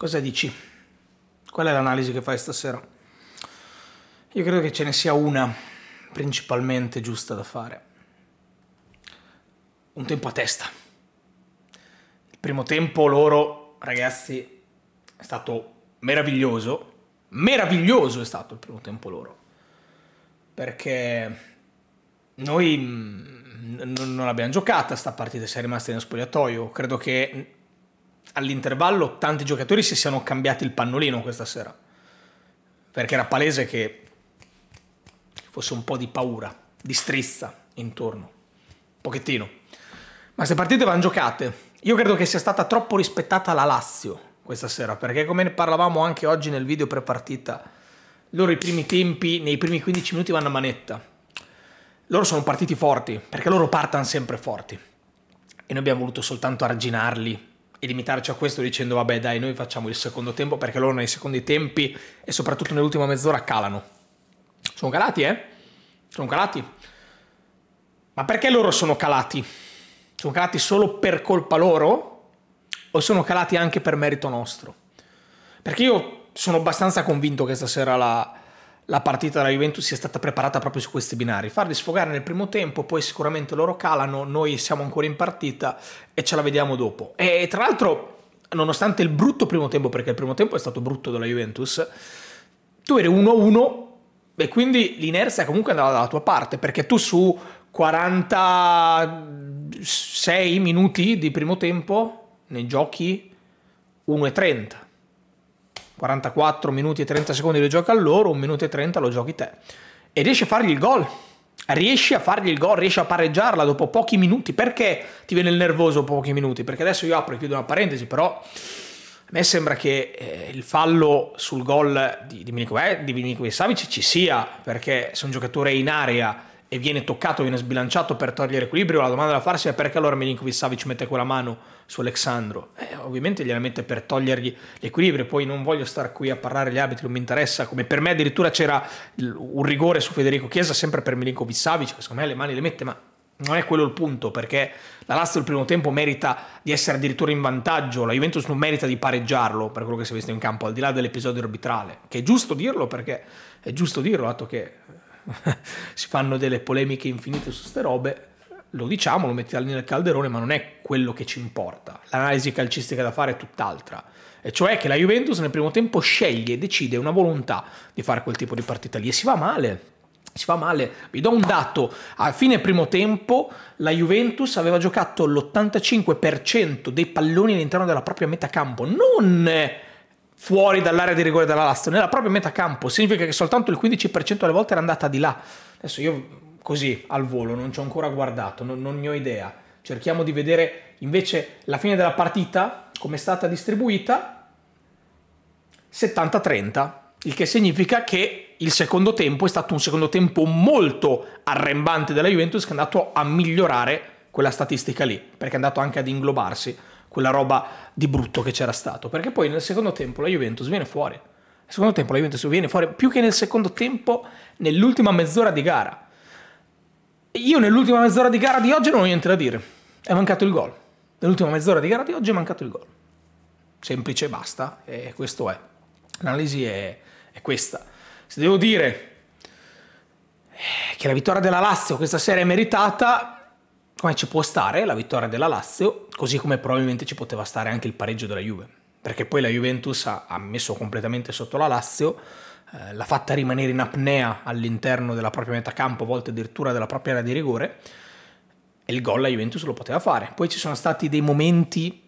Cosa dici? Qual è l'analisi che fai stasera? Io credo che ce ne sia una principalmente giusta da fare. Un tempo a testa. Il primo tempo loro, ragazzi, è stato meraviglioso. Meraviglioso è stato il primo tempo loro. Perché noi mm, non abbiamo giocata sta partita, si è rimasti nello spogliatoio. Credo che all'intervallo tanti giocatori si siano cambiati il pannolino questa sera. Perché era palese che fosse un po' di paura, di strizza intorno. Un pochettino. Ma queste partite vanno giocate. Io credo che sia stata troppo rispettata la Lazio questa sera, perché come ne parlavamo anche oggi nel video pre-partita, loro i primi tempi, nei primi 15 minuti vanno a manetta. Loro sono partiti forti, perché loro partono sempre forti. E noi abbiamo voluto soltanto arginarli e limitarci a questo dicendo vabbè dai noi facciamo il secondo tempo perché loro nei secondi tempi e soprattutto nell'ultima mezz'ora calano. Sono calati eh? Sono calati. Ma perché loro sono calati? Sono calati solo per colpa loro o sono calati anche per merito nostro? Perché io sono abbastanza convinto che stasera la, la partita della Juventus sia stata preparata proprio su questi binari. Farli sfogare nel primo tempo, poi sicuramente loro calano, noi siamo ancora in partita e ce la vediamo dopo. E tra l'altro, nonostante il brutto primo tempo, perché il primo tempo è stato brutto della Juventus, tu eri 1-1 e quindi l'inerzia comunque andava dalla tua parte, perché tu su 46 minuti di primo tempo, nei giochi 1-30. 44 minuti e 30 secondi lo gioca loro, 1 minuto e 30 lo giochi te. E riesci a fargli il gol. Riesci a fargli il gol, riesci a pareggiarla dopo pochi minuti. Perché ti viene il nervoso pochi minuti? Perché adesso io apro e chiudo una parentesi, però a me sembra che eh, il fallo sul gol di, di Milinkovic eh, Savic ci sia, perché se un giocatore è in area e viene toccato, viene sbilanciato per togliere equilibrio, la domanda da farsi è perché allora Milinkovic Savic mette quella mano su Alexandro? Eh, ovviamente gliela mette per togliergli l'equilibrio, poi non voglio stare qui a parlare agli arbitri, non mi interessa, come per me addirittura c'era un rigore su Federico Chiesa sempre per Milinkovic Savic, che secondo me le mani le mette, ma non è quello il punto, perché la Lazio il primo tempo merita di essere addirittura in vantaggio, la Juventus non merita di pareggiarlo per quello che si è visto in campo, al di là dell'episodio arbitrale, che è giusto dirlo perché è giusto dirlo, dato che si fanno delle polemiche infinite su ste robe, lo diciamo, lo mettiamo nel calderone, ma non è quello che ci importa. L'analisi calcistica da fare è tutt'altra. E cioè che la Juventus nel primo tempo sceglie e decide una volontà di fare quel tipo di partita lì e si va male. Si fa male, vi do un dato, a fine primo tempo la Juventus aveva giocato l'85% dei palloni all'interno della propria metà campo, non fuori dall'area di rigore della Lazio, nella propria metà campo, significa che soltanto il 15% delle volte era andata di là. Adesso io così al volo non ci ho ancora guardato, non, non ne ho idea. Cerchiamo di vedere invece la fine della partita, come è stata distribuita, 70-30, il che significa che il secondo tempo è stato un secondo tempo molto arrembante della Juventus che è andato a migliorare quella statistica lì, perché è andato anche ad inglobarsi quella roba di brutto che c'era stato, perché poi nel secondo tempo la Juventus viene fuori. Nel secondo tempo la Juventus viene fuori più che nel secondo tempo, nell'ultima mezz'ora di gara. Io nell'ultima mezz'ora di gara di oggi non ho niente da dire. È mancato il gol. Nell'ultima mezz'ora di gara di oggi è mancato il gol. Semplice e basta, e questo è. L'analisi è, è questa. Se devo dire eh, che la vittoria della Lazio questa sera è meritata, come ci può stare la vittoria della Lazio, così come probabilmente ci poteva stare anche il pareggio della Juve, perché poi la Juventus ha messo completamente sotto la Lazio, eh, l'ha fatta rimanere in apnea all'interno della propria metà campo, a volte addirittura della propria area di rigore, e il gol la Juventus lo poteva fare. Poi ci sono stati dei momenti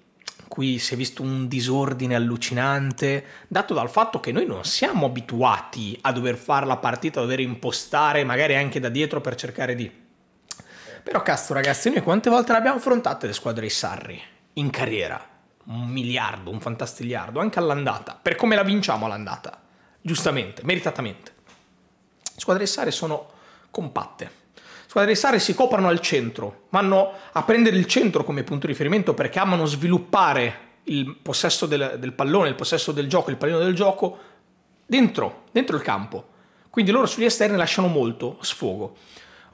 qui si è visto un disordine allucinante, dato dal fatto che noi non siamo abituati a dover fare la partita, a dover impostare magari anche da dietro per cercare di però cazzo ragazzi, noi quante volte l'abbiamo affrontata le squadre di Sarri in carriera? Un miliardo, un fantastigliardo, anche all'andata. Per come la vinciamo all'andata? Giustamente, meritatamente. Le squadre di Sarri sono compatte. Le squadre di Sarri si coprono al centro, vanno a prendere il centro come punto di riferimento perché amano sviluppare il possesso del, del pallone, il possesso del gioco, il pallino del gioco dentro, dentro il campo. Quindi loro sugli esterni lasciano molto sfogo.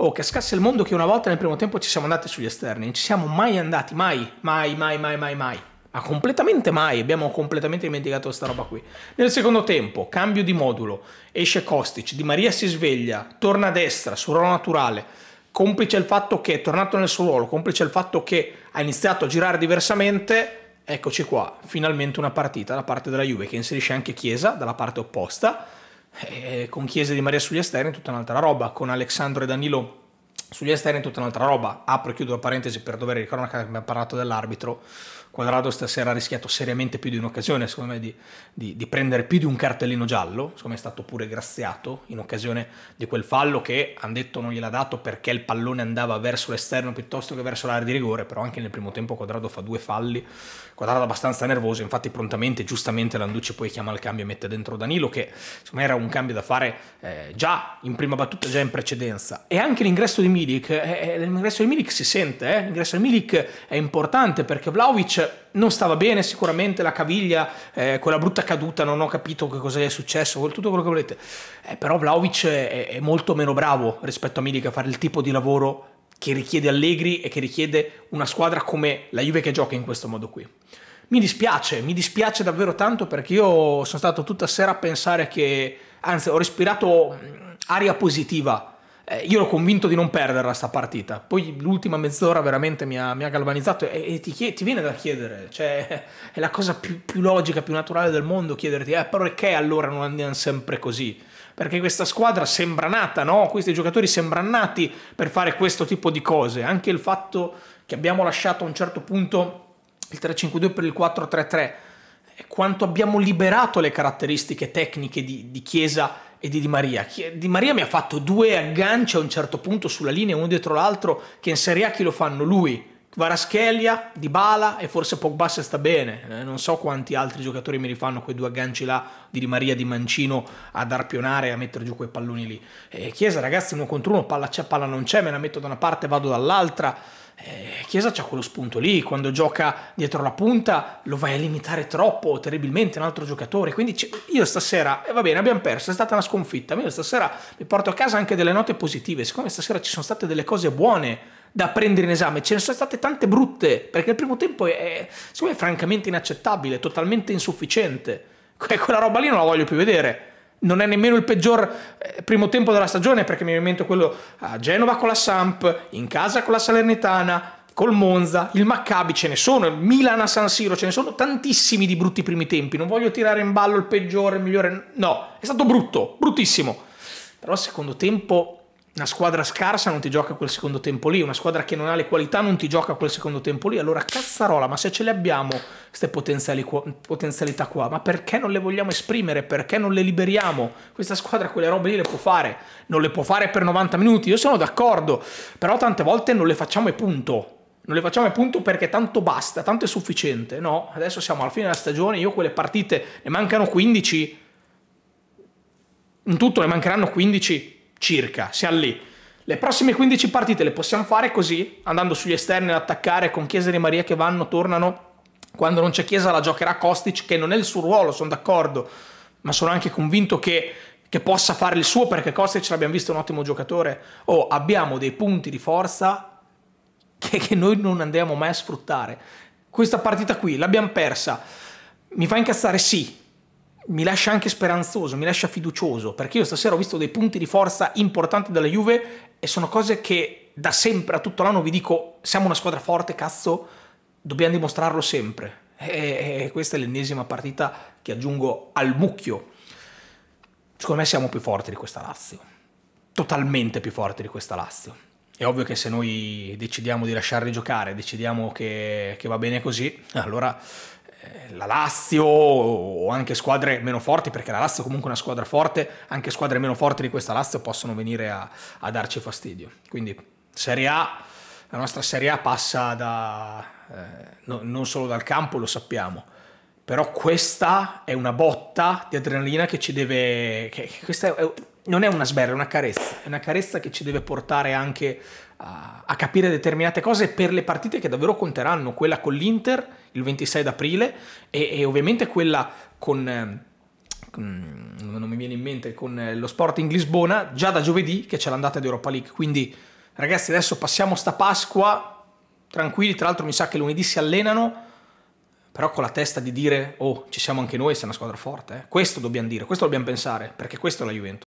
Oh, cascasse il mondo che una volta nel primo tempo ci siamo andati sugli esterni, non ci siamo mai andati, mai, mai, mai, mai, mai, mai. Ma completamente mai, abbiamo completamente dimenticato questa roba qui. Nel secondo tempo, cambio di modulo, esce Kostic, Di Maria si sveglia, torna a destra, sul ruolo naturale, complice il fatto che è tornato nel suo ruolo, complice il fatto che ha iniziato a girare diversamente, eccoci qua, finalmente una partita da parte della Juve che inserisce anche Chiesa dalla parte opposta, eh, con Chiesa di Maria sugli esterni tutta un'altra roba, con Alessandro e Danilo sugli esterni tutta un'altra roba. Apro e chiudo la parentesi per dovere di cronaca che abbiamo parlato dell'arbitro. Quadrado stasera ha rischiato seriamente più di un'occasione, secondo me, di, di, di, prendere più di un cartellino giallo, secondo me è stato pure graziato in occasione di quel fallo che hanno detto non gliel'ha dato perché il pallone andava verso l'esterno piuttosto che verso l'area di rigore, però anche nel primo tempo Quadrado fa due falli, Quadrado abbastanza nervoso, infatti prontamente, giustamente Landucci poi chiama il cambio e mette dentro Danilo che secondo me era un cambio da fare eh, già in prima battuta, già in precedenza. E anche l'ingresso di Milik, eh, eh l'ingresso di Milik si sente, eh? l'ingresso di Milik è importante perché Vlaovic cioè, non stava bene sicuramente la caviglia, eh, quella brutta caduta, non ho capito che cosa gli è successo, tutto quello che volete. Eh, però Vlaovic è, è, molto meno bravo rispetto a Milik a fare il tipo di lavoro che richiede Allegri e che richiede una squadra come la Juve che gioca in questo modo qui. Mi dispiace, mi dispiace davvero tanto perché io sono stato tutta sera a pensare che, anzi ho respirato mm, aria positiva eh, io ero convinto di non perderla sta partita. Poi l'ultima mezz'ora veramente mi ha, mi ha galvanizzato e, e ti, chied- ti, viene da chiedere, cioè è la cosa più, più logica, più naturale del mondo chiederti, eh, perché allora non andiamo sempre così? perché questa squadra sembra nata, no? questi giocatori sembrano nati per fare questo tipo di cose. Anche il fatto che abbiamo lasciato a un certo punto il 3-5-2 per il 4-3-3, eh, quanto abbiamo liberato le caratteristiche tecniche di, di Chiesa e di Di Maria. Di Maria mi ha fatto due agganci a un certo punto sulla linea, uno dietro l'altro, che in Serie A chi lo fanno? Lui, Varaschelia, Dybala e forse Pogba se sta bene. Eh, non so quanti altri giocatori mi rifanno quei due agganci là di Di Maria, di Mancino ad arpionare e a mettere giù quei palloni lì. E eh, Chiesa, ragazzi, uno contro uno, palla c'è, palla non c'è, me la metto da una parte vado dall'altra eh, Chiesa c'ha quello spunto lì, quando gioca dietro la punta lo vai a limitare troppo, terribilmente, un altro giocatore. Quindi io stasera, eh, va bene, abbiamo perso, è stata una sconfitta, io stasera mi porto a casa anche delle note positive. Siccome stasera ci sono state delle cose buone da prendere in esame, ce ne sono state tante brutte, perché il primo tempo è, secondo me, francamente inaccettabile, totalmente insufficiente. Quella roba lì non la voglio più vedere non è nemmeno il peggior eh, primo tempo della stagione perché mi rimento quello a Genova con la Samp, in casa con la Salernitana, col Monza, il Maccabi ce ne sono, il Milan a San Siro ce ne sono tantissimi di brutti primi tempi, non voglio tirare in ballo il peggiore, il migliore, no, è stato brutto, bruttissimo. Però il secondo tempo una squadra scarsa non ti gioca quel secondo tempo lì, una squadra che non ha le qualità non ti gioca quel secondo tempo lì. Allora, cazzarola, ma se ce le abbiamo queste potenzialità qua, ma perché non le vogliamo esprimere? Perché non le liberiamo? Questa squadra quelle robe lì le può fare, non le può fare per 90 minuti, io sono d'accordo, però tante volte non le facciamo e punto. Non le facciamo e punto perché tanto basta, tanto è sufficiente. No, adesso siamo alla fine della stagione, io quelle partite ne mancano 15. In tutto ne mancheranno 15 circa, siamo lì. Le prossime 15 partite le possiamo fare così, andando sugli esterni ad attaccare con Chiesa di Maria che vanno, tornano. Quando non c'è Chiesa la giocherà Kostic, che non è il suo ruolo, sono d'accordo, ma sono anche convinto che, che possa fare il suo perché Kostic l'abbiamo visto è un ottimo giocatore. Oh, abbiamo dei punti di forza che, che noi non andiamo mai a sfruttare. Questa partita qui l'abbiamo persa. Mi fa incazzare, sì, mi lascia anche speranzoso, mi lascia fiducioso, perché io stasera ho visto dei punti di forza importanti della Juve e sono cose che da sempre, a tutto l'anno, vi dico, siamo una squadra forte, cazzo, dobbiamo dimostrarlo sempre. E questa è l'ennesima partita che aggiungo al mucchio. Secondo me siamo più forti di questa Lazio, totalmente più forti di questa Lazio. È ovvio che se noi decidiamo di lasciarli giocare, decidiamo che, che va bene così, allora eh, la Lazio o anche squadre meno forti, perché la Lazio è comunque una squadra forte, anche squadre meno forti di questa Lazio possono venire a, a darci fastidio. Quindi Serie A, la nostra Serie A passa da, eh, no, non solo dal campo, lo sappiamo, però questa è una botta di adrenalina che ci deve... Che, che questa è, non è una sberra, è una carezza, è una carezza che ci deve portare anche a, capire determinate cose per le partite che davvero conteranno, quella con l'Inter il 26 d'aprile e, e ovviamente quella con, con... Ehm, mm, non mi viene in mente con eh, lo Sporting Lisbona già da giovedì che c'è l'andata di Europa League quindi ragazzi adesso passiamo sta Pasqua tranquilli tra l'altro mi sa che lunedì si allenano però con la testa di dire oh ci siamo anche noi siamo una squadra forte eh. questo dobbiamo dire questo dobbiamo pensare perché questo è la Juventus